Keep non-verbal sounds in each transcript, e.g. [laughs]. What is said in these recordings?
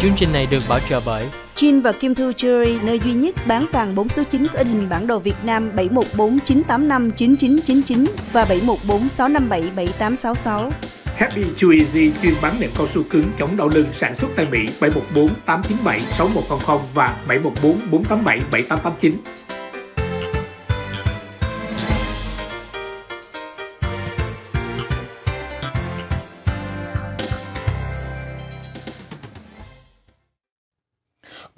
Chương trình này được bảo trợ bởi Chin và Kim Thu Jewelry, nơi duy nhất bán vàng 4 số 9 có in hình bản đồ Việt Nam 7149859999 và 7146577866. Happy Chew Easy chuyên bán nệm cao su cứng chống đau lưng sản xuất tại Mỹ 7148976100 và 7144877889.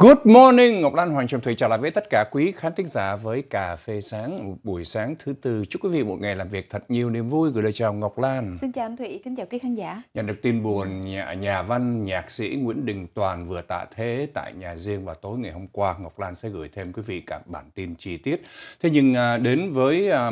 Good morning, Ngọc Lan Hoàng Trầm Thủy chào lại với tất cả quý khán thính giả với cà phê sáng buổi sáng thứ tư. Chúc quý vị một ngày làm việc thật nhiều niềm vui. Gửi lời chào Ngọc Lan. Xin chào anh Thủy, kính chào quý khán giả. Nhận được tin buồn, nhà, nhà văn, nhạc sĩ Nguyễn Đình Toàn vừa tạ thế tại nhà riêng vào tối ngày hôm qua. Ngọc Lan sẽ gửi thêm quý vị cả bản tin chi tiết. Thế nhưng à, đến với à,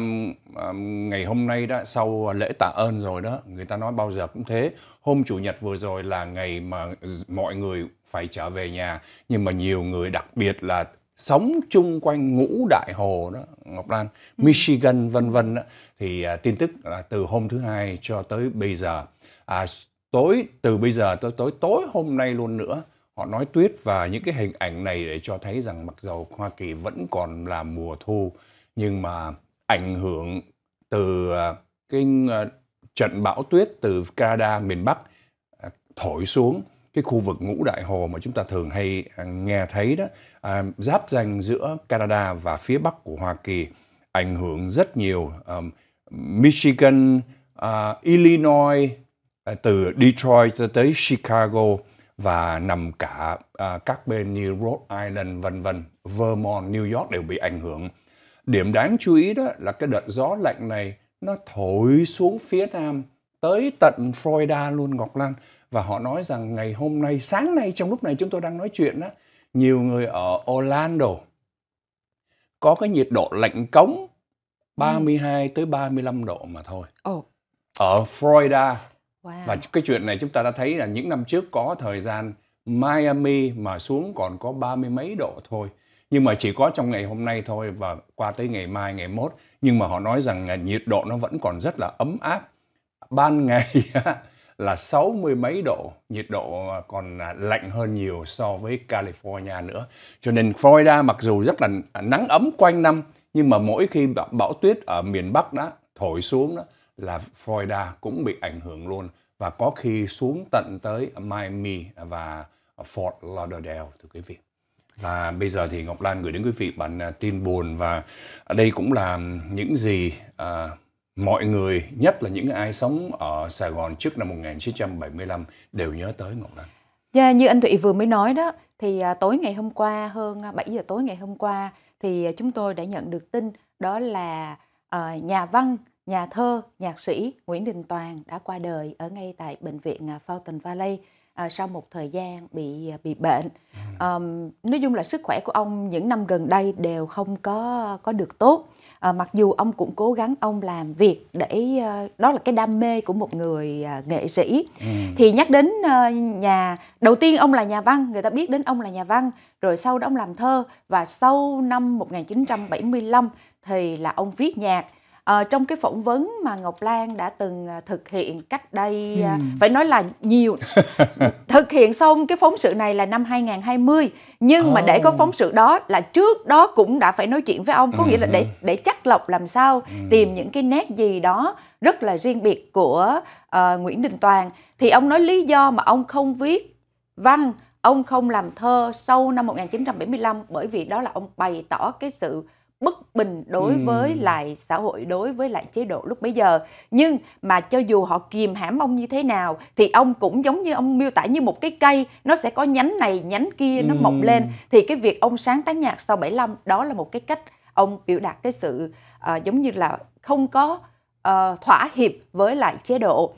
à, ngày hôm nay đã sau lễ tạ ơn rồi đó, người ta nói bao giờ cũng thế. Hôm chủ nhật vừa rồi là ngày mà mọi người phải trở về nhà nhưng mà nhiều người đặc biệt là sống chung quanh ngũ đại hồ đó Ngọc Lan, ừ. Michigan vân vân thì à, tin tức là từ hôm thứ hai cho tới bây giờ à, tối từ bây giờ tới tối tối hôm nay luôn nữa họ nói tuyết và những cái hình ảnh này để cho thấy rằng mặc dầu Hoa Kỳ vẫn còn là mùa thu nhưng mà ảnh hưởng từ à, cái à, trận bão tuyết từ Canada miền Bắc à, thổi xuống cái khu vực ngũ đại hồ mà chúng ta thường hay à, nghe thấy đó à, giáp danh giữa Canada và phía bắc của Hoa Kỳ ảnh hưởng rất nhiều um, Michigan, uh, Illinois uh, từ Detroit tới Chicago và nằm cả uh, các bên như Rhode Island vân vân, Vermont, New York đều bị ảnh hưởng. Điểm đáng chú ý đó là cái đợt gió lạnh này nó thổi xuống phía nam tới tận Florida luôn Ngọc Lan và họ nói rằng ngày hôm nay sáng nay trong lúc này chúng tôi đang nói chuyện đó nhiều người ở Orlando có cái nhiệt độ lạnh cống 32 ừ. tới 35 độ mà thôi. Oh. Ở Florida. Wow. Và cái chuyện này chúng ta đã thấy là những năm trước có thời gian Miami mà xuống còn có ba mươi mấy độ thôi. Nhưng mà chỉ có trong ngày hôm nay thôi và qua tới ngày mai, ngày mốt. Nhưng mà họ nói rằng nhiệt độ nó vẫn còn rất là ấm áp. Ban ngày là sáu mươi mấy độ, nhiệt độ à, còn à, lạnh hơn nhiều so với California nữa. Cho nên Florida mặc dù rất là à, nắng ấm quanh năm, nhưng mà mỗi khi bão tuyết ở miền Bắc đó thổi xuống đó là Florida cũng bị ảnh hưởng luôn và có khi xuống tận tới Miami và Fort Lauderdale thưa quý vị. Và bây giờ thì Ngọc Lan gửi đến quý vị bản tin buồn và đây cũng là những gì uh, mọi người, nhất là những ai sống ở Sài Gòn trước năm 1975 đều nhớ tới Ngọc Lan. Yeah, dạ, như anh Thụy vừa mới nói đó, thì à, tối ngày hôm qua, hơn 7 à, giờ tối ngày hôm qua, thì à, chúng tôi đã nhận được tin đó là nhà văn, nhà thơ, nhạc sĩ Nguyễn Đình Toàn đã qua đời ở ngay tại bệnh viện Fountain Valley sau một thời gian bị bị bệnh. Um, nói chung là sức khỏe của ông những năm gần đây đều không có có được tốt à, mặc dù ông cũng cố gắng ông làm việc để à, đó là cái đam mê của một người à, nghệ sĩ ừ. thì nhắc đến à, nhà đầu tiên ông là nhà văn người ta biết đến ông là nhà văn rồi sau đó ông làm thơ và sau năm 1975 thì là ông viết nhạc à, trong cái phỏng vấn mà Ngọc Lan đã từng à, thực hiện cách đây à, ừ. phải nói là nhiều [laughs] thực hiện xong cái phóng sự này là năm 2020 nhưng oh. mà để có phóng sự đó là trước đó cũng đã phải nói chuyện với ông có ừ. nghĩa là để ừ, ừ. để chắc lọc làm sao ừ. tìm những cái nét gì đó rất là riêng biệt của uh, Nguyễn Đình Toàn thì ông nói lý do mà ông không viết văn ông không làm thơ sau năm 1975 bởi vì đó là ông bày tỏ cái sự bất bình đối ừ. với lại xã hội đối với lại chế độ lúc bấy giờ nhưng mà cho dù họ kìm hãm ông như thế nào thì ông cũng giống như ông miêu tả như một cái cây nó sẽ có nhánh này nhánh kia nó ừ. mọc lên thì cái việc ông sáng tác nhạc sau 75 đó là một cái cách ông biểu đạt cái sự uh, giống như là không có uh, thỏa hiệp với lại chế độ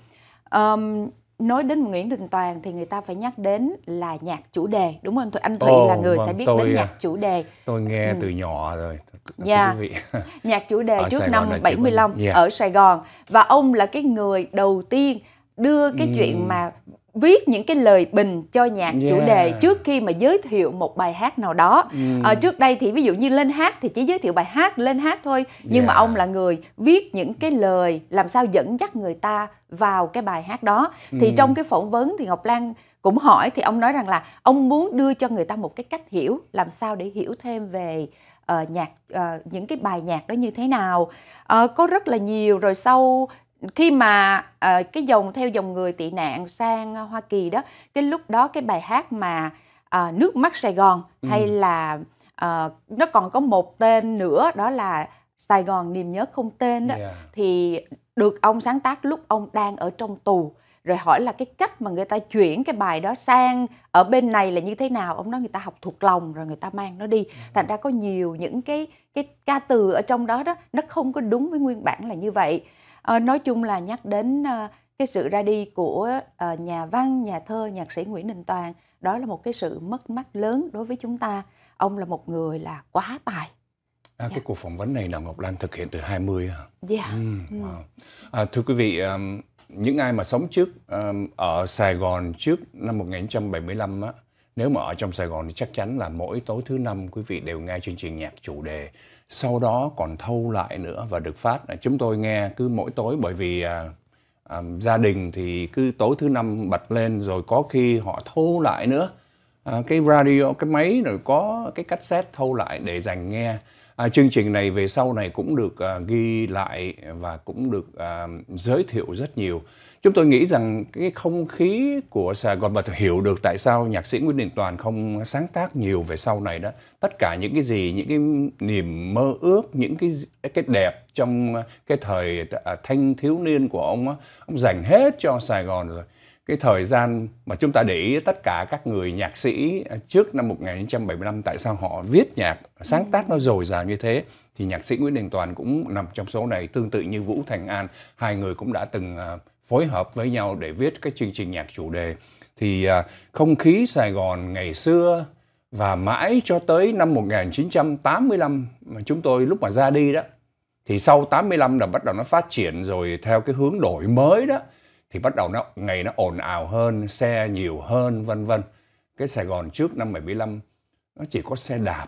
um, nói đến Nguyễn Đình Toàn thì người ta phải nhắc đến là nhạc chủ đề đúng không? Anh Thụy oh, là người vâng, sẽ biết tôi, đến à, nhạc chủ đề. Tôi nghe ừ. từ nhỏ rồi. À, dạ. Yeah. [laughs] nhạc chủ đề ở trước Sài năm Gòn 75 yeah. Dạ. ở Sài Gòn và ông là cái người đầu tiên đưa cái mm. chuyện mà viết những cái lời bình cho nhạc yeah. chủ đề dạ. trước khi mà giới thiệu một bài hát nào đó mm. à, trước đây thì ví dụ như lên hát thì chỉ giới thiệu bài hát lên hát thôi nhưng yeah. mà dạ. ông là người viết những cái lời làm sao dẫn dắt người ta vào cái bài hát đó thì mm. trong cái phỏng vấn thì Ngọc Lan cũng hỏi thì ông nói rằng là ông muốn đưa cho người ta một cái cách hiểu làm sao để hiểu thêm về Ờ, nhạc uh, những cái bài nhạc đó như thế nào uh, có rất là nhiều rồi sau khi mà uh, cái dòng theo dòng người tị nạn sang Hoa Kỳ đó cái lúc đó cái bài hát mà uh, nước mắt Sài Gòn ừ. hay là uh, nó còn có một tên nữa đó là Sài Gòn niềm nhớ không tên đó yeah. thì được ông sáng tác lúc ông đang ở trong tù rồi hỏi là cái cách mà người ta chuyển cái bài đó sang ở bên này là như thế nào ông nói người ta học thuộc lòng rồi người ta mang nó đi dạ. thành ra có nhiều những cái cái ca từ ở trong đó đó nó không có đúng với nguyên bản là như vậy à, nói chung là nhắc đến à, cái sự ra đi của à, nhà văn nhà thơ nhạc sĩ Nguyễn Đình Toàn đó là một cái sự mất mát lớn đối với chúng ta ông là một người là quá tài À, Cái dạ. cuộc phỏng vấn này là Ngọc Lan thực hiện từ 20 hả? Dạ. Yeah. Ừ, mm, ừ. wow. à, thưa quý vị, um, những ai mà sống trước um, ở Sài Gòn trước năm 1975 á nếu mà ở trong Sài Gòn thì chắc chắn là mỗi tối thứ năm quý vị đều nghe chương trình nhạc chủ đề sau đó còn thâu lại nữa và được phát chúng tôi nghe cứ mỗi tối bởi vì à, à, gia đình thì cứ tối thứ năm bật lên rồi có khi họ thâu lại nữa à, cái radio cái máy rồi có cái cassette thâu lại để dành nghe À, chương trình này về sau này cũng được à, ghi lại và cũng được à, giới thiệu rất nhiều. Chúng tôi nghĩ rằng cái không khí của Sài Gòn và hiểu được tại sao nhạc sĩ Nguyễn Đình Toàn không sáng tác nhiều về sau này đó. Tất cả những cái gì, những cái niềm mơ ước, những cái cái đẹp trong cái thời à, thanh thiếu niên của ông, ông dành hết cho Sài Gòn rồi cái thời gian mà chúng ta để ý tất cả các người nhạc sĩ trước năm 1975 tại sao họ viết nhạc sáng tác nó dồi dào như thế thì nhạc sĩ Nguyễn Đình Toàn cũng nằm trong số này tương tự như Vũ Thành An hai người cũng đã từng à, phối hợp với nhau để viết cái chương trình nhạc chủ đề thì à, không khí Sài Gòn ngày xưa và mãi cho tới năm 1985 mà chúng tôi lúc mà ra đi đó thì sau 85 là bắt đầu nó phát triển rồi theo cái hướng đổi mới đó thì bắt đầu nó ngày nó ồn ào hơn, xe nhiều hơn vân vân. Cái Sài Gòn trước năm 75 nó chỉ có xe đạp,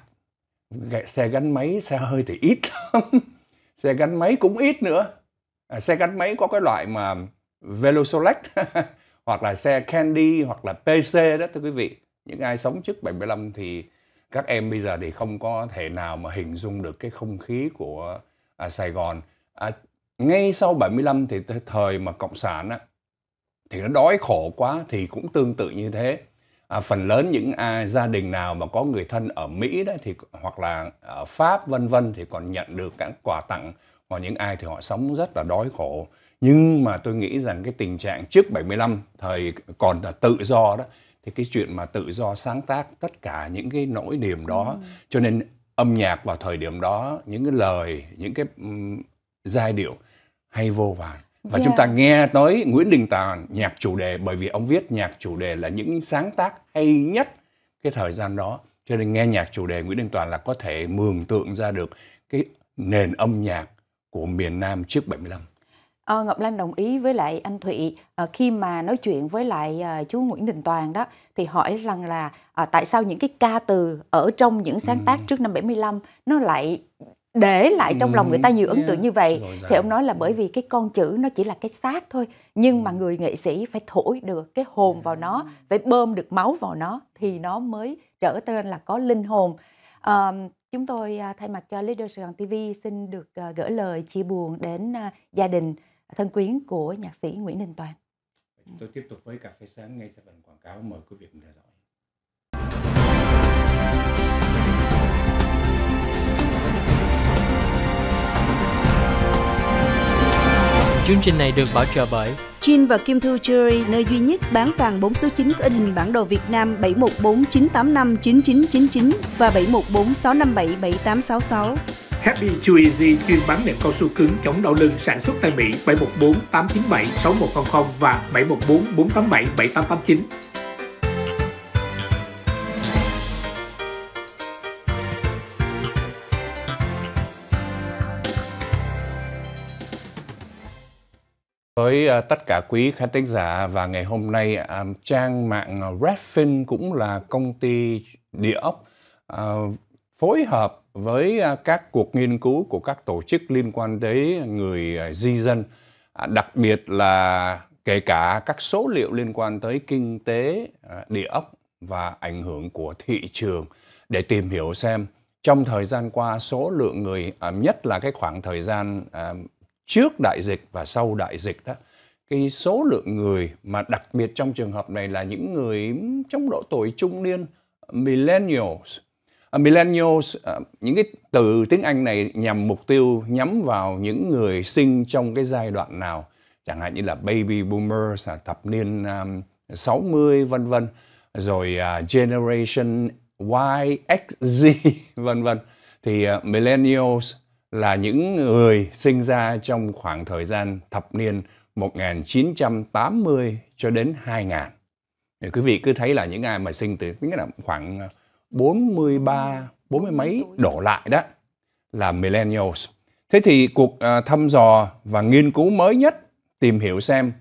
xe gắn máy, xe hơi thì ít lắm. [laughs] xe gắn máy cũng ít nữa. À, xe gắn máy có cái loại mà Velosolect [laughs] hoặc là xe Candy hoặc là PC đó thưa quý vị. Những ai sống trước 75 thì các em bây giờ thì không có thể nào mà hình dung được cái không khí của à, Sài Gòn. À, ngay sau 75 thì thời mà cộng sản á, thì nó đói khổ quá thì cũng tương tự như thế à, phần lớn những ai gia đình nào mà có người thân ở Mỹ đấy thì hoặc là ở Pháp vân vân thì còn nhận được các quà tặng còn những ai thì họ sống rất là đói khổ nhưng mà tôi nghĩ rằng cái tình trạng trước 75 thời còn là tự do đó thì cái chuyện mà tự do sáng tác tất cả những cái nỗi niềm đó ừ. cho nên âm nhạc vào thời điểm đó những cái lời những cái um, giai điệu hay vô vàn và yeah. chúng dạ. ta nghe tới Nguyễn Đình Tàn nhạc chủ đề bởi vì ông viết nhạc chủ đề là những sáng tác hay nhất cái thời gian đó cho nên nghe nhạc chủ đề Nguyễn Đình Toàn là có thể mường tượng ra được cái nền âm nhạc của miền Nam trước 75. À, ờ, Ngọc Lan đồng ý với lại anh Thụy à, khi mà nói chuyện với lại à, chú Nguyễn Đình Toàn đó thì hỏi rằng là à, tại sao những cái ca từ ở trong những sáng tác ừ. trước năm 75 nó lại để lại trong lòng người ta nhiều ấn tượng như vậy thì ông nói là bởi vì cái con chữ nó chỉ là cái xác thôi nhưng mà người nghệ sĩ phải thổi được cái hồn vào nó à. phải bơm được máu vào nó thì nó mới trở nên là có linh hồn à, chúng tôi à, thay mặt cho Leader Sài Gòn TV xin được à, gửi lời chia buồn đến gia đình thân quyến của nhạc sĩ Nguyễn Đình Toàn chúng tôi tiếp tục với cà phê sáng ngay sau phần quảng cáo mời quý vị cùng theo dõi Chương trình này được bảo trợ bởi Jin và Kim Thu Jewelry, nơi duy nhất bán vàng 4 số 9 có in hình bản đồ Việt Nam 7149859999 và 7146577866. Happy Chew Easy chuyên bán nệm cao su cứng chống đau lưng sản xuất tại Mỹ 7148976100 và 7144877889. Với à, tất cả quý khán thính giả và ngày hôm nay à, trang mạng Redfin cũng là công ty địa ốc à, phối hợp với các cuộc nghiên cứu của các tổ chức liên quan tới người di dân, đặc biệt là kể cả các số liệu liên quan tới kinh tế địa ốc và ảnh hưởng của thị trường để tìm hiểu xem trong thời gian qua số lượng người nhất là cái khoảng thời gian trước đại dịch và sau đại dịch đó cái số lượng người mà đặc biệt trong trường hợp này là những người trong độ tuổi trung niên millennials uh, millennials uh, những cái từ tiếng Anh này nhằm mục tiêu nhắm vào những người sinh trong cái giai đoạn nào chẳng hạn như là baby boomers là thập niên um, 60 vân vân rồi uh, generation Y, X, Z [laughs] vân vân thì uh, millennials là những người sinh ra trong khoảng thời gian thập niên 1980 cho đến 2000. Thì quý vị cứ thấy là những ai mà sinh từ nghĩa là khoảng 43, 40 mấy đổ lại đó là millennials. Thế thì cuộc à, thăm dò và nghiên cứu mới nhất tìm hiểu xem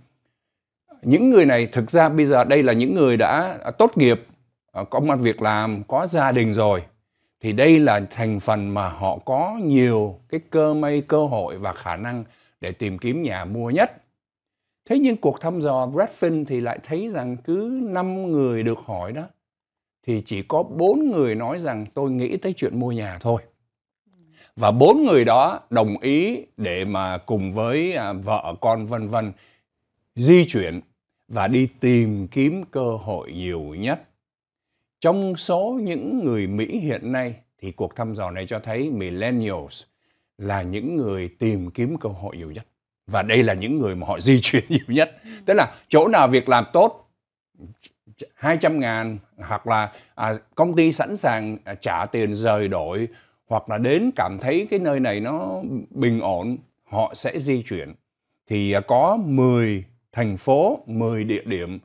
những người này thực ra bây giờ đây là những người đã à, tốt nghiệp, à, có một việc làm, có gia đình rồi thì đây là thành phần mà họ có nhiều cái cơ may cơ hội và khả năng để tìm kiếm nhà mua nhất. Thế nhưng cuộc thăm dò Redfin thì lại thấy rằng cứ 5 người được hỏi đó thì chỉ có 4 người nói rằng tôi nghĩ tới chuyện mua nhà thôi. Và bốn người đó đồng ý để mà cùng với à, vợ con vân vân di chuyển và đi tìm kiếm cơ hội nhiều nhất trong số những người Mỹ hiện nay thì cuộc thăm dò này cho thấy millennials là những người tìm kiếm cơ hội nhiều nhất. Và đây là những người mà họ di chuyển nhiều nhất. Ừ. Tức là chỗ nào việc làm tốt 200 ngàn hoặc là à, công ty sẵn sàng à, trả tiền rời đổi hoặc là đến cảm thấy cái nơi này nó bình ổn họ sẽ di chuyển. Thì à, có 10 thành phố, 10 địa điểm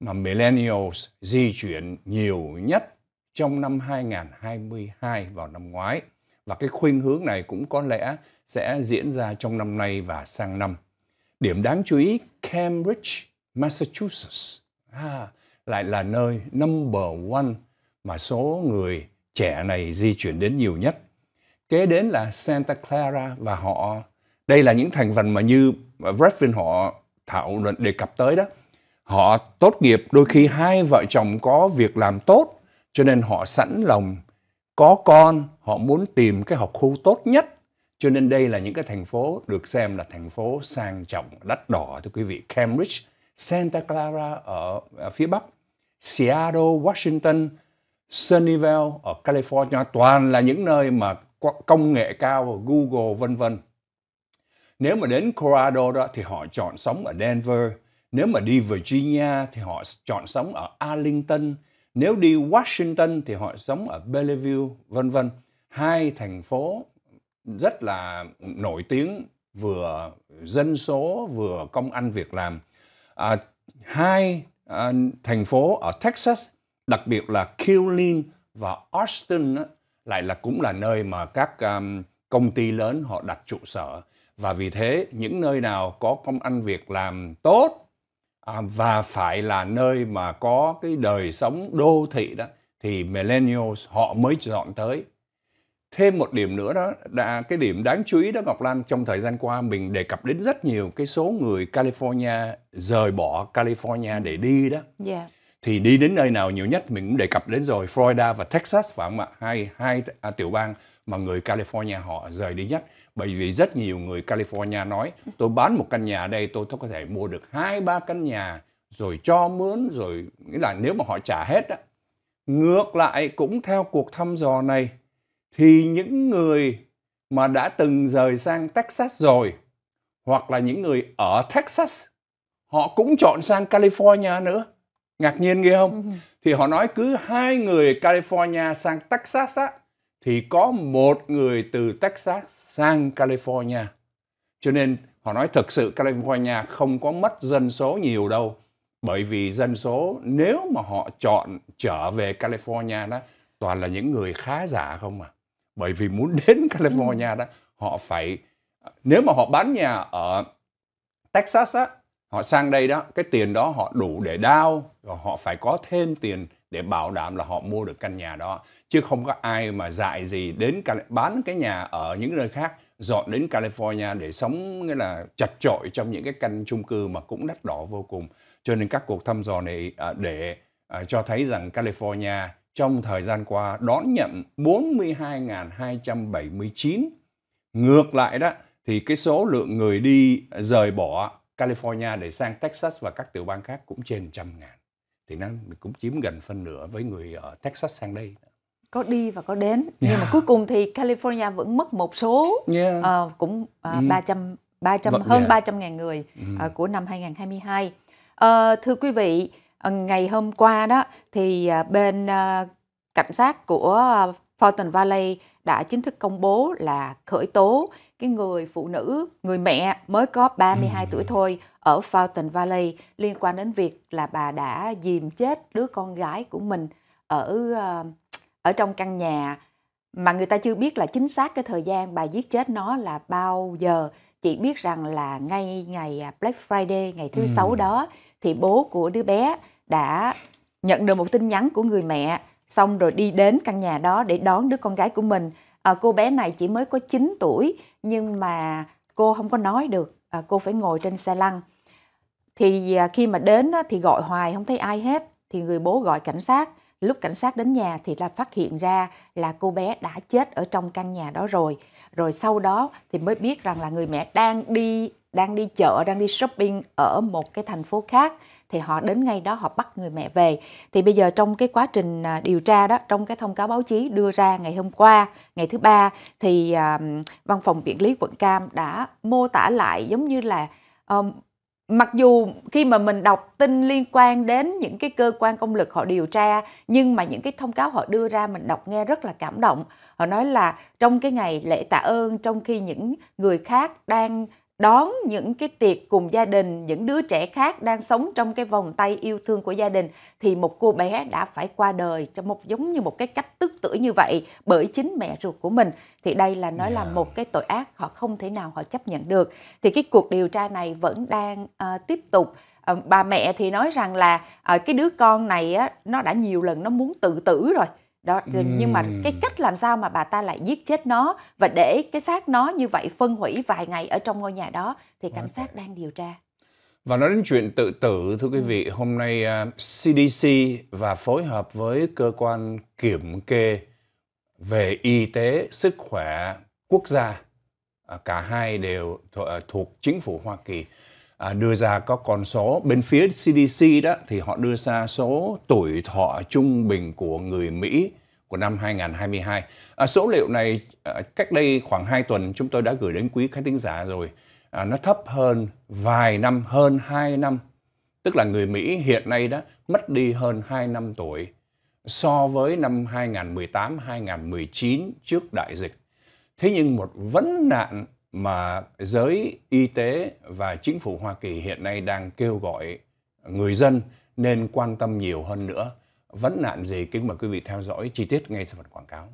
mà millennials di chuyển nhiều nhất trong năm 2022 vào năm ngoái và cái khuynh hướng này cũng có lẽ sẽ diễn ra trong năm nay và sang năm. Điểm đáng chú ý Cambridge, Massachusetts à, lại là nơi number one mà số người trẻ này di chuyển đến nhiều nhất. Kế đến là Santa Clara và họ đây là những thành phần mà như Redfin họ thảo luận đề cập tới đó Họ tốt nghiệp đôi khi hai vợ chồng có việc làm tốt cho nên họ sẵn lòng có con, họ muốn tìm cái học khu tốt nhất. Cho nên đây là những cái thành phố được xem là thành phố sang trọng, đắt đỏ thưa quý vị. Cambridge, Santa Clara ở, phía Bắc, Seattle, Washington, Sunnyvale ở California toàn là những nơi mà công nghệ cao, Google vân vân. Nếu mà đến Colorado đó thì họ chọn sống ở Denver, nếu mà đi Virginia thì họ chọn sống ở Arlington. Nếu đi Washington thì họ sống ở Bellevue, vân vân. Hai thành phố rất là nổi tiếng vừa dân số vừa công ăn việc làm. À, hai à, thành phố ở Texas, đặc biệt là Killeen và Austin á, lại là cũng là nơi mà các um, công ty lớn họ đặt trụ sở và vì thế những nơi nào có công ăn việc làm tốt À, và phải là nơi mà có cái đời sống đô thị đó thì millennials họ mới dọn tới thêm một điểm nữa đó đã cái điểm đáng chú ý đó Ngọc Lan trong thời gian qua mình đề cập đến rất nhiều cái số người California rời bỏ California để đi đó yeah. Dạ. thì đi đến nơi nào nhiều nhất mình cũng đề cập đến rồi Florida và Texas phải không ạ hai hai à, tiểu bang mà người California họ rời đi nhất bởi vì rất nhiều người California nói tôi bán một căn nhà đây tôi có thể mua được hai ba căn nhà rồi cho mướn rồi nghĩa là nếu mà họ trả hết á ngược lại cũng theo cuộc thăm dò này thì những người mà đã từng rời sang Texas rồi hoặc là những người ở Texas họ cũng chọn sang California nữa ngạc nhiên ghê không ừ. thì họ nói cứ hai người California sang Texas á thì có một người từ Texas sang California. Cho nên họ nói thực sự California không có mất dân số nhiều đâu. Bởi vì dân số nếu mà họ chọn trở về California đó toàn là những người khá giả không à. Bởi vì muốn [laughs] đến California đó họ phải nếu mà họ bán nhà ở Texas á họ sang đây đó cái tiền đó họ đủ để đao rồi họ phải có thêm tiền để bảo đảm là họ mua được căn nhà đó chứ không có ai mà dại gì đến bán cái nhà ở những nơi khác dọn đến California để sống nghĩa là chặt chội trong những cái căn chung cư mà cũng đắt đỏ vô cùng cho nên các cuộc thăm dò này à, để à, cho thấy rằng California trong thời gian qua đón nhận 42.279 ngược lại đó thì cái số lượng người đi rời bỏ California để sang Texas và các tiểu bang khác cũng trên trăm ngàn thì nó cũng chiếm gần phân nửa với người ở Texas sang đây có đi và có đến yeah. nhưng mà cuối cùng thì California vẫn mất một số yeah. uh, cũng uh, mm. 300 300 But, hơn yeah. 300 ngàn người mm. uh, của năm 2022 uh, ờ, thưa quý vị uh, ngày hôm qua đó thì uh, bên uh, cảnh sát của uh, Fulton Valley đã chính thức công bố là khởi tố cái người phụ nữ, người mẹ mới có 32 mm. Ừ. tuổi thôi ở Fountain Valley liên quan đến việc là bà đã dìm chết đứa con gái của mình ở ờ, ở trong căn nhà mà người ta chưa biết là chính xác cái thời gian bà giết chết nó là bao giờ chỉ biết rằng là ngay ngày à, Black Friday ngày thứ sáu ừ. đó thì bố của đứa bé đã nhận được một tin nhắn của người mẹ xong rồi đi đến căn nhà đó để đón đứa con gái của mình à, cô bé này chỉ mới có 9 tuổi nhưng mà cô không có nói được à, cô phải ngồi trên xe lăn thì à, khi mà đến thì gọi hoài không thấy ai hết thì người bố gọi cảnh sát lúc cảnh sát đến nhà thì là phát hiện ra là cô bé đã chết ở trong căn nhà đó rồi rồi sau đó thì mới biết rằng là người mẹ đang đi đang đi chợ đang đi shopping ở một cái thành phố khác thì họ đến ngay đó họ bắt người mẹ về thì bây giờ trong cái quá trình à, điều tra đó trong cái thông cáo báo chí đưa ra ngày hôm qua ngày thứ ba thì uh, văn phòng viện lý quận cam đã mô tả lại giống như là um, mặc dù khi mà mình đọc tin liên quan đến những cái cơ quan công lực họ điều tra nhưng mà những cái thông cáo họ đưa ra mình đọc nghe rất là cảm động họ nói là trong cái ngày lễ tạ ơn trong khi những người khác đang đón những cái tiệc cùng gia đình, những đứa trẻ khác đang sống trong cái vòng tay yêu thương của gia đình thì một cô bé đã phải qua đời trong một giống như một cái cách tức tử như vậy bởi chính mẹ ruột của mình thì đây là nói yeah. là dạ. một cái tội ác họ không thể nào họ chấp nhận được. Thì cái cuộc điều tra này vẫn đang uh, tiếp tục uh, bà mẹ thì nói rằng là uh, cái đứa con này á nó đã nhiều lần nó muốn tự tử rồi đó nhưng mà cái cách làm sao mà bà ta lại giết chết nó và để cái xác nó như vậy phân hủy vài ngày ở trong ngôi nhà đó thì cảnh sát đang điều tra và nói đến chuyện tự tử thưa quý ừ. vị hôm nay uh, à, CDC và phối hợp với cơ quan kiểm kê về y tế sức khỏe quốc gia uh, cả hai đều thuộc, à, thuộc chính phủ Hoa Kỳ à, đưa ra có con số bên phía CDC đó thì họ đưa ra số tuổi thọ trung bình của người Mỹ của năm 2022. À, số liệu này à, cách đây khoảng 2 tuần chúng tôi đã gửi đến quý khán thính giả rồi. À, nó thấp hơn vài năm, hơn 2 năm. Tức là người Mỹ hiện nay đã mất đi hơn 2 năm tuổi so với năm 2018-2019 trước đại dịch. Thế nhưng một vấn nạn mà giới y tế và chính phủ Hoa Kỳ hiện nay đang kêu gọi người dân nên quan tâm nhiều hơn nữa. Vấn nạn gì kính mời quý vị theo dõi chi tiết ngay sau phần quảng cáo.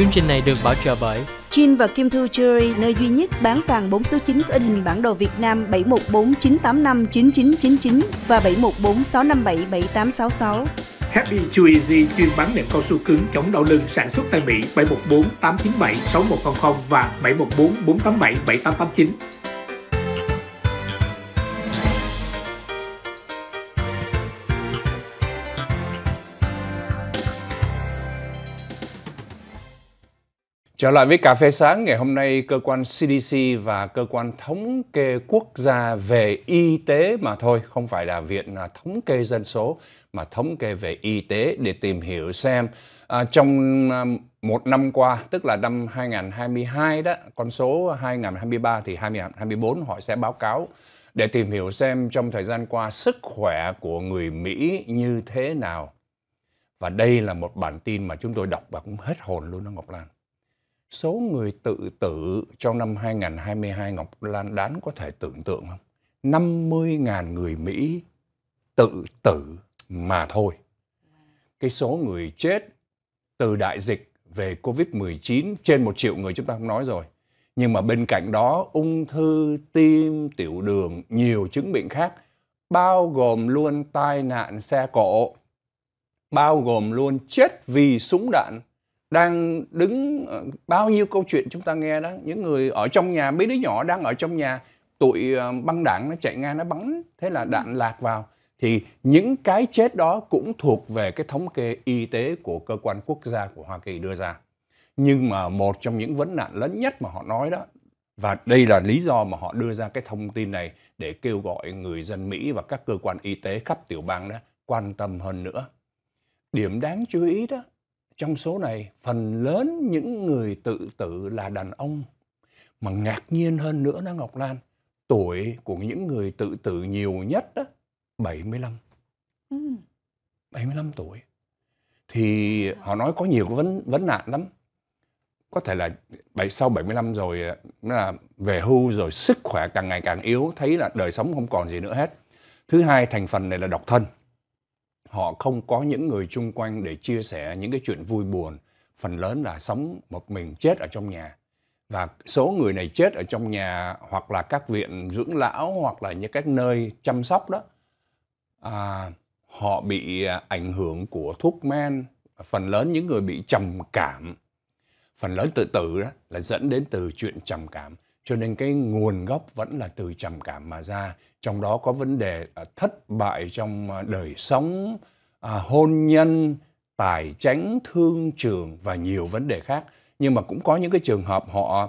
Chương trình này được bảo trợ bởi Chin và Kim Thu Jewelry, nơi duy nhất bán vàng 4 số 9 có in hình bản đồ Việt Nam 7149859999 và 7146577866. Happy Chew Easy chuyên bán nệm cao su cứng chống đau lưng sản xuất tại Mỹ 7148976100 và 7144877889. Trở lại với cà phê sáng ngày hôm nay, cơ quan CDC và cơ quan thống kê quốc gia về y tế mà thôi, không phải là viện à, thống kê dân số mà thống kê về y tế để tìm hiểu xem à, trong à, một năm qua, tức là năm 2022 đó, con số 2023 thì 2024 họ sẽ báo cáo để tìm hiểu xem trong thời gian qua sức khỏe của người Mỹ như thế nào. Và đây là một bản tin mà chúng tôi đọc và cũng hết hồn luôn đó Ngọc Lan số người tự tử trong năm 2022 Ngọc Lan Đán có thể tưởng tượng không? 50.000 người Mỹ tự tử mà thôi. Cái số người chết từ đại dịch về Covid-19 trên một triệu người chúng ta không nói rồi. Nhưng mà bên cạnh đó ung thư, tim, tiểu đường, nhiều chứng bệnh khác bao gồm luôn tai nạn xe cộ, bao gồm luôn chết vì súng đạn đang đứng ờ, bao nhiêu câu chuyện chúng ta nghe đó những người ở trong nhà mấy đứa nhỏ đang ở trong nhà tụi ờ, băng đạn nó chạy ngang nó bắn thế là đạn ừ. lạc vào thì những cái chết đó cũng thuộc về cái thống kê y tế của cơ quan quốc gia của Hoa Kỳ đưa ra nhưng mà một trong những vấn nạn lớn nhất mà họ nói đó và đây là lý do mà họ đưa ra cái thông tin này để kêu gọi người dân Mỹ và các cơ quan y tế khắp tiểu bang đó quan tâm hơn nữa điểm đáng chú ý đó trong số này phần lớn những người tự tử là đàn ông mà ngạc nhiên hơn nữa đó Ngọc Lan tuổi của những người tự tử nhiều nhất đó 75 ừ. 75 tuổi thì họ nói có nhiều vấn vấn nạn lắm có thể là bảy sau 75 rồi nó là về hưu rồi sức khỏe càng ngày càng yếu thấy là đời sống không còn gì nữa hết thứ hai thành phần này là độc thân họ không có những người chung quanh để chia sẻ những cái chuyện vui buồn phần lớn là sống một mình chết ở trong nhà và số người này chết ở trong nhà hoặc là các viện dưỡng lão hoặc là những các nơi chăm sóc đó à, họ bị à, ảnh hưởng của thuốc men phần lớn những người bị trầm cảm phần lớn tự tử đó là dẫn đến từ chuyện trầm cảm cho nên cái nguồn gốc vẫn là từ trầm cảm mà ra trong đó có vấn đề à, thất bại trong à, đời sống à, hôn nhân tài chánh thương trường và nhiều vấn đề khác nhưng mà cũng có những cái trường hợp họ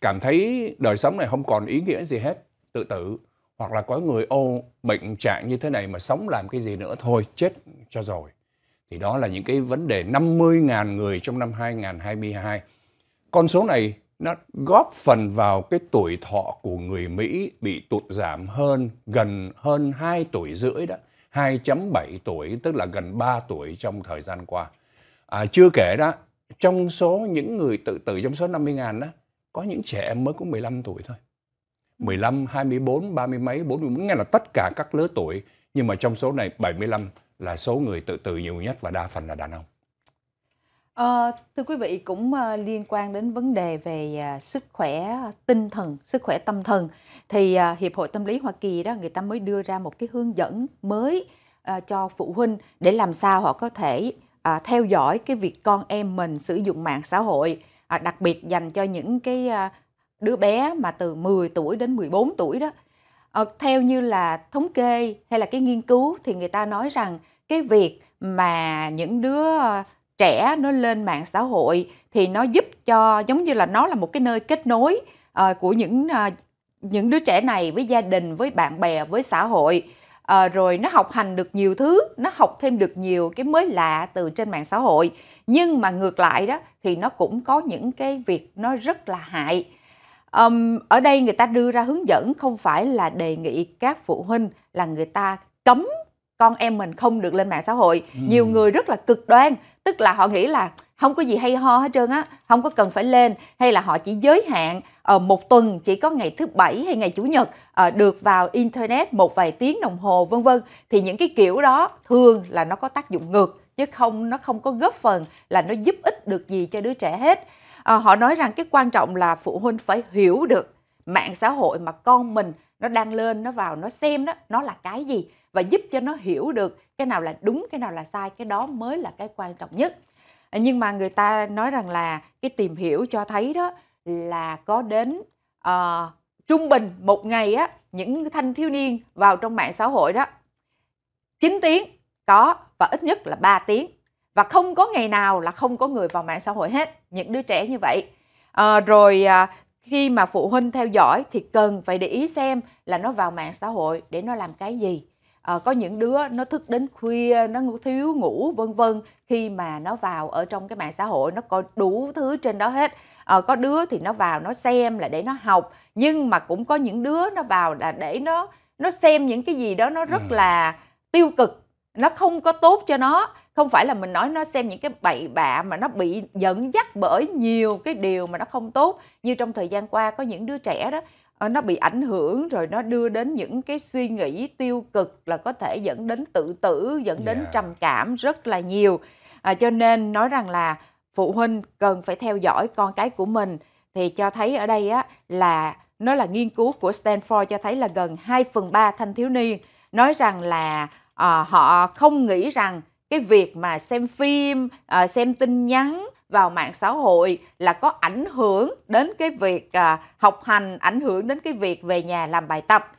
cảm thấy đời sống này không còn ý nghĩa gì hết tự tử hoặc là có người ô bệnh trạng như thế này mà sống làm cái gì nữa thôi chết cho rồi thì đó là những cái vấn đề 50.000 người trong năm 2022 con số này nó góp phần vào cái tuổi thọ của người Mỹ bị tụt giảm hơn gần hơn 2 tuổi rưỡi đó, 2.7 tuổi tức là gần 3 tuổi trong thời gian qua. À, chưa kể đó, trong số những người tự tử trong số 50 ngàn đó, có những trẻ em mới có 15 tuổi thôi. 15, 24, 30 mấy, 40, nghe là tất cả các lứa tuổi. Nhưng mà trong số này 75 là số người tự tử nhiều nhất và đa phần là đàn ông. Ờ, thưa quý vị cũng ờ, liên quan đến vấn đề về à, sức khỏe tinh thần, sức khỏe tâm thần thì à, Hiệp hội Tâm lý Hoa Kỳ đó người ta mới đưa ra một cái hướng dẫn mới ờ, cho phụ huynh để làm sao họ có thể à, theo dõi cái việc con em mình sử dụng mạng xã hội đặc biệt dành cho những cái đứa bé mà từ 10 tuổi đến 14 tuổi đó. À, theo như là thống kê hay là cái nghiên cứu thì người ta nói rằng cái việc mà những đứa trẻ nó lên mạng xã hội thì nó giúp cho giống như là nó là một cái nơi kết nối uh, của những uh, những đứa trẻ này với gia đình với bạn bè với xã hội à, rồi nó học hành được nhiều thứ nó học thêm được nhiều cái mới lạ từ trên mạng xã hội nhưng mà ngược lại đó thì nó cũng có những cái việc nó rất là hại um, ở đây người ta đưa ra hướng dẫn không phải là đề nghị các phụ huynh là người ta cấm con em mình không được lên mạng xã hội ừ. nhiều người rất là cực đoan tức là họ nghĩ là không có gì hay ho hết trơn á không có cần phải lên hay là họ chỉ giới hạn uh, một tuần chỉ có ngày thứ bảy hay ngày chủ nhật uh, được vào internet một vài tiếng đồng hồ vân vân thì những cái kiểu đó thường là nó có tác dụng ngược chứ không nó không có góp phần là nó giúp ích được gì cho đứa trẻ hết à, họ nói rằng cái quan trọng là phụ huynh phải hiểu được mạng xã hội mà con mình nó đang lên nó vào nó xem đó nó là cái gì và giúp cho nó hiểu được cái nào là đúng cái nào là sai cái đó mới là cái quan trọng nhất nhưng mà người ta nói rằng là cái tìm hiểu cho thấy đó là có đến uh, trung bình một ngày á những thanh thiếu niên vào trong mạng xã hội đó 9 tiếng có và ít nhất là 3 tiếng và không có ngày nào là không có người vào mạng xã hội hết những đứa trẻ như vậy à, rồi à, khi mà phụ huynh theo dõi thì cần phải để ý xem là nó vào mạng xã hội để nó làm cái gì à, có những đứa nó thức đến khuya nó thiếu ngủ vân vân khi mà nó vào ở trong cái mạng xã hội nó coi đủ thứ trên đó hết à, có đứa thì nó vào nó xem là để nó học nhưng mà cũng có những đứa nó vào là để nó nó xem những cái gì đó nó rất ừ. là tiêu cực nó không có tốt cho nó không phải là mình nói nó xem những cái bậy bạ mà nó bị dẫn dắt bởi nhiều cái điều mà nó không tốt như trong thời gian qua có những đứa trẻ đó Ờ, nó bị ảnh hưởng rồi nó đưa đến những cái suy nghĩ tiêu cực là có thể dẫn đến tự tử dẫn đến yeah. Dạ. trầm cảm rất là nhiều à, cho nên nói rằng là phụ huynh cần phải theo dõi con cái của mình thì cho thấy ở đây á là nó là nghiên cứu của Stanford cho thấy là gần 2 phần 3 thanh thiếu niên nói rằng là à, họ không nghĩ rằng cái việc mà xem phim à, xem tin nhắn vào mạng xã hội là có ảnh hưởng đến cái việc à, học hành, ảnh hưởng đến cái việc về nhà làm bài tập.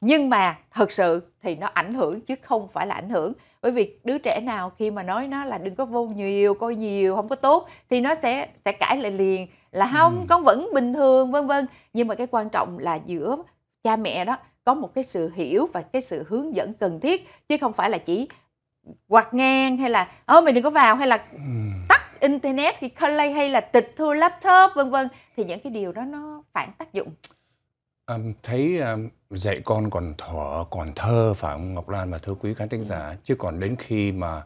Nhưng mà thật sự thì nó ảnh hưởng chứ không phải là ảnh hưởng. Bởi vì đứa trẻ nào khi mà nói nó là đừng có vô nhiều, coi nhiều không có tốt thì nó sẽ sẽ cãi lại liền là không, ừ. con vẫn bình thường vân vân. Nhưng mà cái quan trọng là giữa cha mẹ đó có một cái sự hiểu và cái sự hướng dẫn cần thiết chứ không phải là chỉ quạt ngang hay là ơ mày đừng có vào hay là ừ. tắt internet khi Clay hay là tịch thu laptop vân vân thì những cái điều đó nó phản tác dụng um, thấy um, dạy con còn thở còn thơ phải không Ngọc Lan và thưa quý khán thính ừ. giả ừ. chứ còn đến khi mà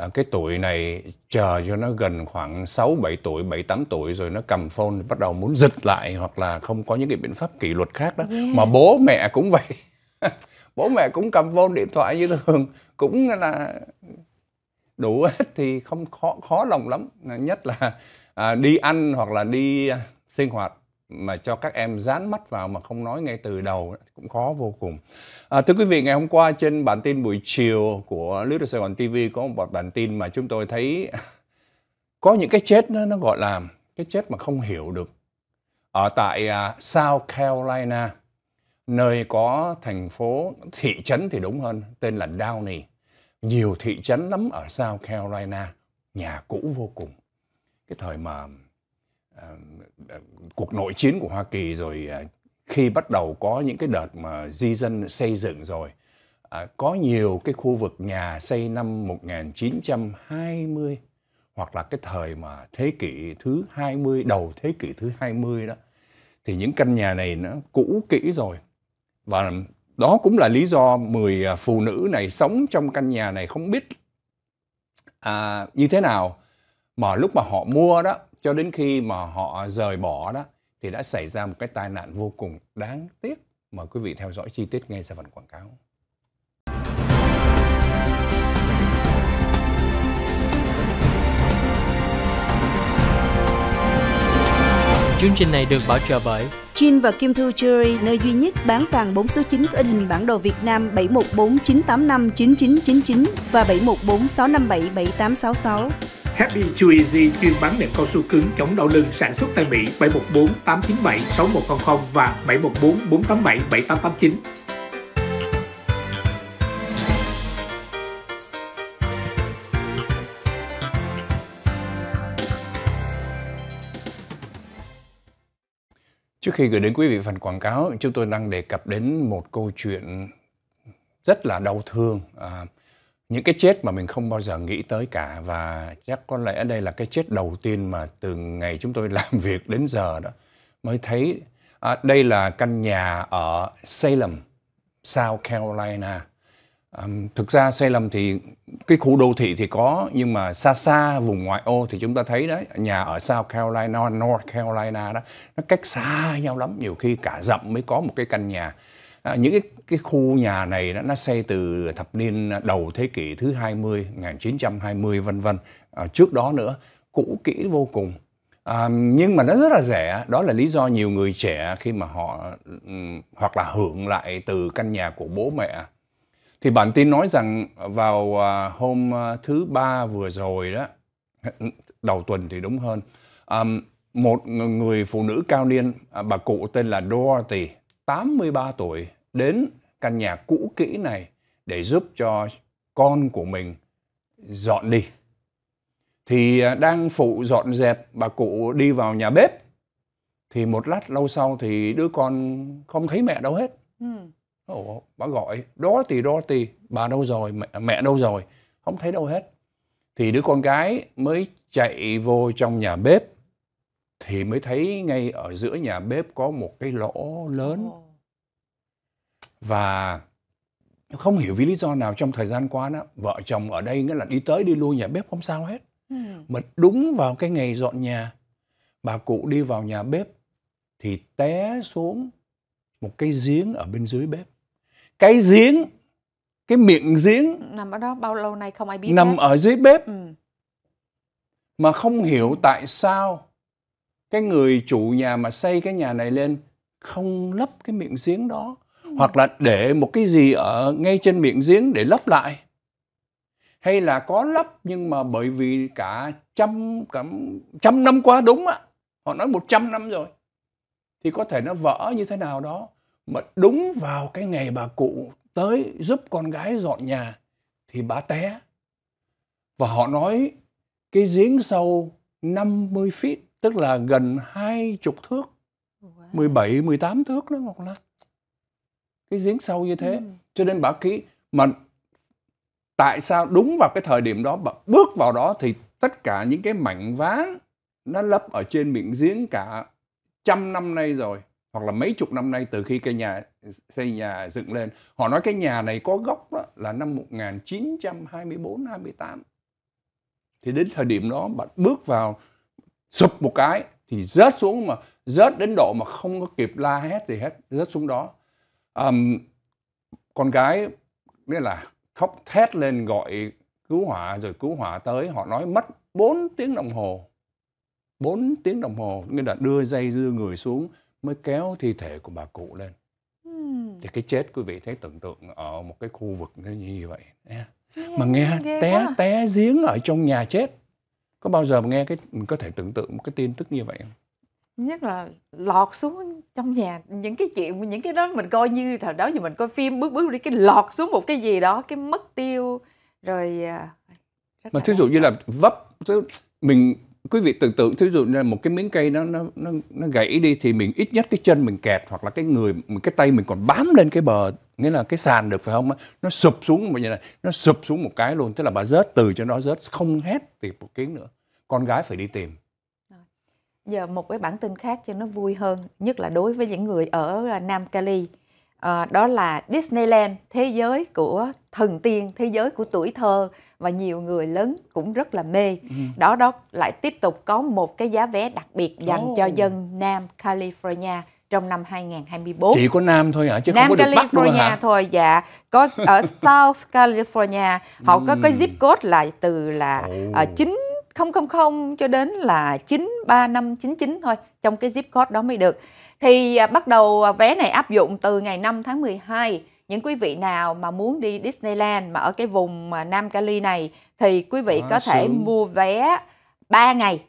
À, cái tuổi này chờ cho nó gần khoảng 6, 7 tuổi, 7, 8 tuổi rồi nó cầm phone bắt đầu muốn giật lại hoặc là không có những cái biện pháp kỷ luật khác đó. Yeah. Mà bố mẹ cũng vậy. [laughs] bố mẹ cũng cầm phone điện thoại như thường, cũng là đủ hết thì không khó khó lòng lắm nhất là à, đi ăn hoặc là đi à, sinh hoạt mà cho các em dán mắt vào mà không nói ngay từ đầu cũng khó vô cùng. À, thưa quý vị, ngày hôm qua trên bản tin buổi chiều của lưới Lướt Sài Gòn TV có một bản tin mà chúng tôi thấy [laughs] có những cái chết nó, nó gọi là cái chết mà không hiểu được. Ở tại uh, South Carolina, nơi có thành phố thị trấn thì đúng hơn, tên là Downey nhiều thị trấn lắm ở South Carolina, nhà cũ vô cùng. Cái thời mà uh, cuộc nội chiến của Hoa Kỳ rồi uh, khi bắt đầu có những cái đợt mà di dân xây dựng rồi, uh, có nhiều cái khu vực nhà xây năm 1920 hoặc là cái thời mà thế kỷ thứ 20, đầu thế kỷ thứ 20 đó, thì những căn nhà này nó cũ kỹ rồi và đó cũng là lý do 10 à, phụ nữ này sống trong căn nhà này không biết à, như thế nào. Mà lúc mà họ mua đó, cho đến khi mà họ rời bỏ đó, thì đã xảy ra một cái tai nạn vô cùng đáng tiếc. Mời quý vị theo dõi chi tiết ngay sau phần quảng cáo. Chương trình này được bảo trợ bởi Chin và Kim Thư Jewelry, nơi duy nhất bán vàng 4 số 9 có in hình bản đồ Việt Nam 7149859999 và 7146577866. Happy Chewy chuyên bán đệm cao su cứng chống đau lưng sản xuất tại Mỹ 714 897 6100 và 714 487 7889. Trước khi gửi đến quý vị phần quảng cáo, chúng tôi đang đề cập đến một câu chuyện rất là đau thương. À, những cái chết mà mình không bao giờ nghĩ tới cả và chắc có lẽ đây là cái chết đầu tiên mà từ ngày chúng tôi [laughs] làm việc đến giờ đó mới thấy à, đây là căn nhà ở Salem, South Carolina Um, thực ra sai lầm thì cái khu đô thị thì có nhưng mà xa xa vùng ngoại ô thì chúng ta thấy đấy nhà ở South Carolina, North Carolina đó nó cách xa nhau lắm nhiều khi cả dặm mới có một cái căn nhà à, những cái, cái khu nhà này đó, nó xây từ thập niên đầu thế kỷ thứ 20 1920 vân vân à, trước đó nữa cũ kỹ vô cùng à, nhưng mà nó rất là rẻ đó là lý do nhiều người trẻ khi mà họ um, hoặc là hưởng lại từ căn nhà của bố mẹ thì bản tin nói rằng vào à, hôm à, thứ ba vừa rồi đó đầu tuần thì đúng hơn một người phụ nữ cao niên à, bà cụ tên là Dorothy 83 tuổi đến căn nhà cũ kỹ này để giúp cho con của mình dọn đi thì đang phụ dọn dẹp bà cụ đi vào nhà bếp thì một lát lâu sau thì đứa con không thấy mẹ đâu hết ừ. Ồ, bà gọi đó thì đó thì bà đâu rồi mẹ, mẹ đâu rồi không thấy đâu hết thì đứa con gái mới chạy vô trong nhà bếp thì mới thấy ngay ở giữa nhà bếp có một cái lỗ lớn và không hiểu vì lý do nào trong thời gian qua đó vợ chồng ở đây nghĩa là đi tới đi lui nhà bếp không sao hết ừ. mà đúng vào cái ngày dọn nhà bà cụ đi vào nhà bếp thì té xuống một cái giếng ở bên dưới bếp cái giếng cái miệng giếng nằm ở đó bao lâu nay không ai biết nằm hết. ở dưới bếp ừ. mà không hiểu tại sao cái người chủ nhà mà xây cái nhà này lên không lấp cái miệng giếng đó ừ. hoặc là để một cái gì ở ngay trên miệng giếng để lấp lại hay là có lấp nhưng mà bởi vì cả trăm cả trăm năm qua đúng á họ nói một trăm năm rồi thì có thể nó vỡ như thế nào đó mà đúng vào cái ngày bà cụ tới giúp con gái dọn nhà thì bà té và họ nói cái giếng sâu 50 feet tức là gần hai chục thước wow. 17 18 thước đó Ngọc Lan cái giếng sâu như thế ừ. cho nên bà ký mà tại sao đúng vào cái thời điểm đó bà bước vào đó thì tất cả những cái mảnh ván nó lấp ở trên miệng giếng cả trăm năm nay rồi hoặc là mấy chục năm nay từ khi cái nhà xây nhà dựng lên họ nói cái nhà này có gốc đó là năm 1924 28 thì đến thời điểm đó bạn bước vào sụp một cái thì rớt xuống mà rớt đến độ mà không có kịp la hét gì hết rớt xuống đó um, con gái nghĩa là khóc thét lên gọi cứu hỏa rồi cứu hỏa tới họ nói mất 4 tiếng đồng hồ 4 tiếng đồng hồ nghĩa là đưa dây đưa người xuống mới kéo thi thể của bà cụ lên hmm. thì cái chết quý vị thấy tưởng tượng ở một cái khu vực như vậy Nghe, mà nghe, nghe té quá. té giếng ở trong nhà chết có bao giờ mà nghe cái mình có thể tưởng tượng một cái tin tức như vậy không nhất là lọt xuống trong nhà những cái chuyện những cái đó mình coi như thời đó giờ mình coi phim bước bước đi cái lọt xuống một cái gì đó cái mất tiêu rồi à, mà thí dụ như là vấp mình quý vị tưởng tượng thí dụ như một cái miếng cây nó nó nó nó gãy đi thì mình ít nhất cái chân mình kẹt hoặc là cái người cái tay mình còn bám lên cái bờ nghĩa là cái sàn được phải không nó sụp xuống mà như này nó sụp xuống một cái luôn tức là bà rớt từ cho nó rớt không hết thì một tiếng nữa con gái phải đi tìm giờ một cái bản tin khác cho nó vui hơn nhất là đối với những người ở à, Nam Cali à, đó là Disneyland thế giới của thần tiên thế giới của tuổi thơ và nhiều người lớn cũng rất là mê ừ. đó đó lại tiếp tục có một cái giá vé đặc biệt dành oh. cho dân Nam California trong năm 2024 chỉ có Nam thôi hả chứ Nam không có California Bắc luôn hả thôi dạ có ở [laughs] South California họ có cái ừ. zip code là từ là ờ, chín oh. uh, 000 cho đến là 93599 thôi trong cái zip code đó mới được thì à, bắt đầu à, vé này áp dụng từ ngày 5 tháng 12. Những quý vị nào mà muốn đi Disneyland mà ở cái vùng à, Nam Cali này thì quý vị Quá có thể mua vé 3 ngày,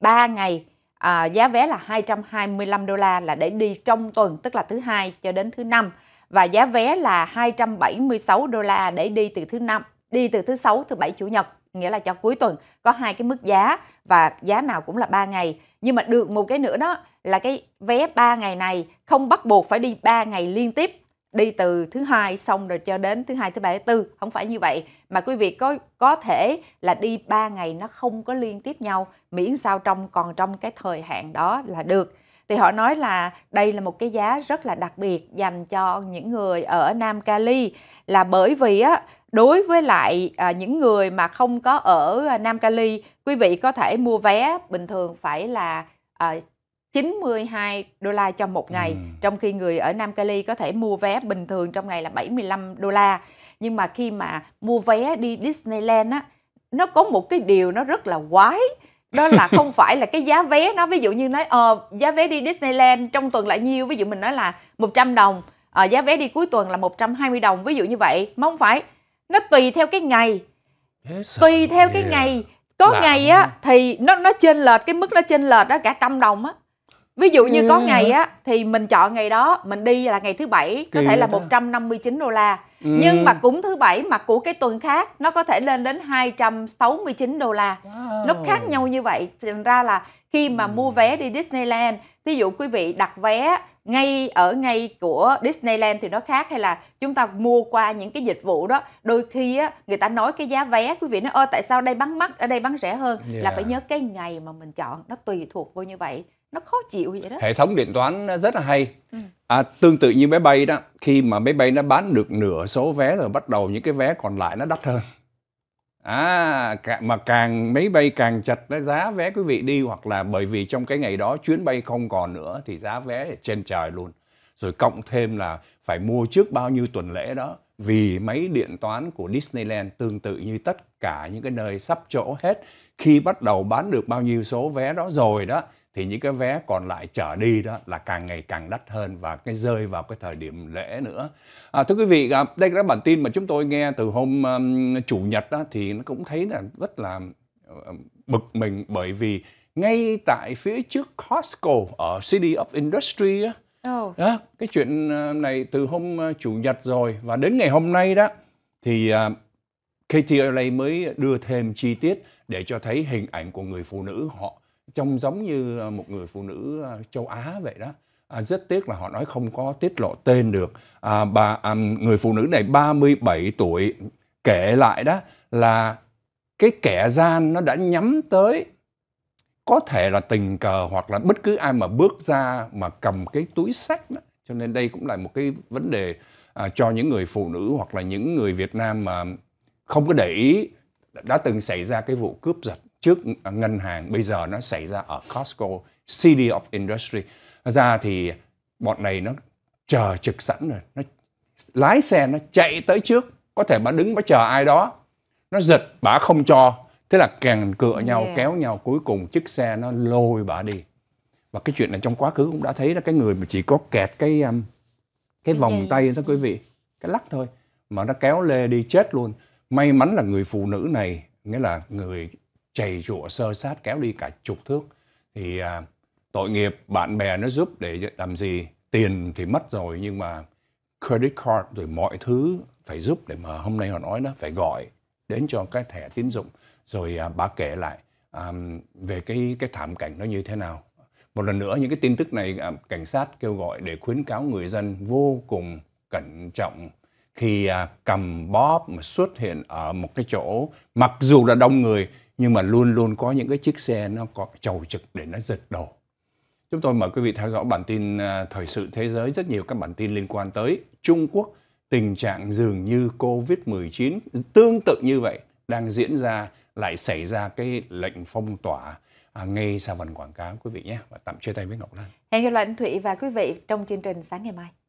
3 ngày à, giá vé là 225 đô la là để đi trong tuần tức là thứ hai cho đến thứ năm và giá vé là 276 đô la để đi từ thứ năm đi từ thứ sáu thứ bảy chủ nhật nghĩa là cho cuối tuần có hai cái mức giá và giá nào cũng là 3 ngày nhưng mà được một cái nữa đó là cái vé 3 ngày này không bắt buộc phải đi 3 ngày liên tiếp đi từ thứ hai xong rồi cho đến thứ hai thứ ba thứ tư không phải như vậy mà quý vị có có thể là đi 3 ngày nó không có liên tiếp nhau miễn sao trong còn trong cái thời hạn đó là được thì họ nói là đây là một cái giá rất là đặc biệt dành cho những người ở Nam Cali là bởi vì á đối với lại à, những người mà không có ở à, Nam Cali quý vị có thể mua vé bình thường phải là à, 92 đô la trong một ngày ừ. trong khi người ở Nam Cali có thể mua vé bình thường trong ngày là 75 đô la nhưng mà khi mà mua vé đi Disneyland á nó có một cái điều nó rất là quái đó là [laughs] không phải là cái giá vé nó ví dụ như nói ờ giá vé đi Disneyland trong tuần lại nhiêu ví dụ mình nói là 100 đồng ờ, giá vé đi cuối tuần là 120 đồng ví dụ như vậy mà không phải nó tùy theo cái ngày tùy theo cái ngày có ngày á thì nó nó trên lệch cái mức nó trên lệch đó cả trăm đồng á ví dụ như có ngày á thì mình chọn ngày đó mình đi là ngày thứ bảy có thể là 159 đô la ừ. nhưng mà cũng thứ bảy mà của cái tuần khác nó có thể lên đến 269 đô la wow. nó khác nhau như vậy thành ra là khi mà mua ừ. vé đi Disneyland thí dụ quý vị đặt vé ngay ở ngay của Disneyland thì nó khác hay là chúng ta mua qua những cái dịch vụ đó đôi khi á, người ta nói cái giá vé quý vị nói ơ tại sao đây bán mắc ở đây bán rẻ hơn yeah. là phải nhớ cái ngày mà mình chọn nó tùy thuộc vô như vậy nó khó chịu vậy đó hệ thống điện toán rất là hay ừ. à, tương tự như máy bay đó khi mà máy bay nó bán được nửa số vé rồi bắt đầu những cái vé còn lại nó đắt hơn à mà càng máy bay càng chặt giá vé quý vị đi hoặc là bởi vì trong cái ngày đó chuyến bay không còn nữa thì giá vé trên trời luôn rồi cộng thêm là phải mua trước bao nhiêu tuần lễ đó vì máy điện toán của Disneyland tương tự như tất cả những cái nơi sắp chỗ hết khi bắt đầu bán được bao nhiêu số vé đó rồi đó thì những cái vé còn lại trở đi đó là càng ngày càng đắt hơn và cái rơi vào cái thời điểm lễ nữa. À, thưa quý vị, à, đây là bản tin mà chúng tôi nghe từ hôm um, chủ nhật đó, thì nó cũng thấy là rất là um, bực mình bởi vì ngay tại phía trước Costco ở City of Industry á, oh. đó, cái chuyện um, này từ hôm uh, chủ nhật rồi và đến ngày hôm nay đó thì uh, à, KTLA mới đưa thêm chi tiết để cho thấy hình ảnh của người phụ nữ họ trông giống như ờ, một người phụ nữ ờ, châu Á vậy đó. À, rất tiếc là họ nói không có tiết lộ tên được. À, bà à, người phụ nữ này 37 tuổi kể lại đó là cái kẻ gian nó đã nhắm tới có thể là tình cờ hoặc là bất cứ ai mà bước ra mà cầm cái túi sách đó. Cho nên đây cũng là một cái vấn đề à, cho những người phụ nữ hoặc là những người Việt Nam mà không có để ý đã từng xảy ra cái vụ cướp giật trước ngân hàng bây giờ nó xảy ra ở Costco, City of Industry. Nó ra thì bọn này nó chờ trực sẵn rồi, nó lái xe nó chạy tới trước, có thể bà đứng bà chờ ai đó. Nó giật bả không cho, thế là càng cựa nhau yeah. kéo nhau cuối cùng chiếc xe nó lôi bả đi. Và cái chuyện này trong quá khứ cũng đã thấy là cái người mà chỉ có kẹt cái um, cái vòng yeah. tay đó quý vị, cái lắc thôi mà nó kéo lê đi chết luôn. May mắn là người phụ nữ này nghĩa là người chảy rủa sơ sát kéo đi cả chục thước thì à, tội nghiệp bạn bè nó giúp để làm gì tiền thì mất rồi nhưng mà credit card rồi mọi thứ phải giúp để mà hôm nay họ nói nó phải gọi đến cho cái thẻ tín dụng rồi à, bà kể lại à, về cái cái thảm cảnh nó như thế nào một lần nữa những cái tin tức này à, cảnh sát kêu gọi để khuyến cáo người dân vô cùng cẩn trọng khi à, cầm bóp mà xuất hiện ở một cái chỗ mặc dù là đông người nhưng mà luôn luôn có những cái chiếc xe nó có chầu trực để nó giật đổ chúng tôi mời quý vị theo dõi bản tin à, thời sự thế giới rất nhiều các bản tin liên quan tới Trung Quốc tình trạng dường như Covid-19 tương tự như vậy đang diễn ra lại xảy ra cái lệnh phong tỏa à, ngay sau phần quảng cáo quý vị nhé và tạm chia tay với Ngọc Lan. Hẹn gặp lại anh Thụy và quý vị trong chương trình sáng ngày mai.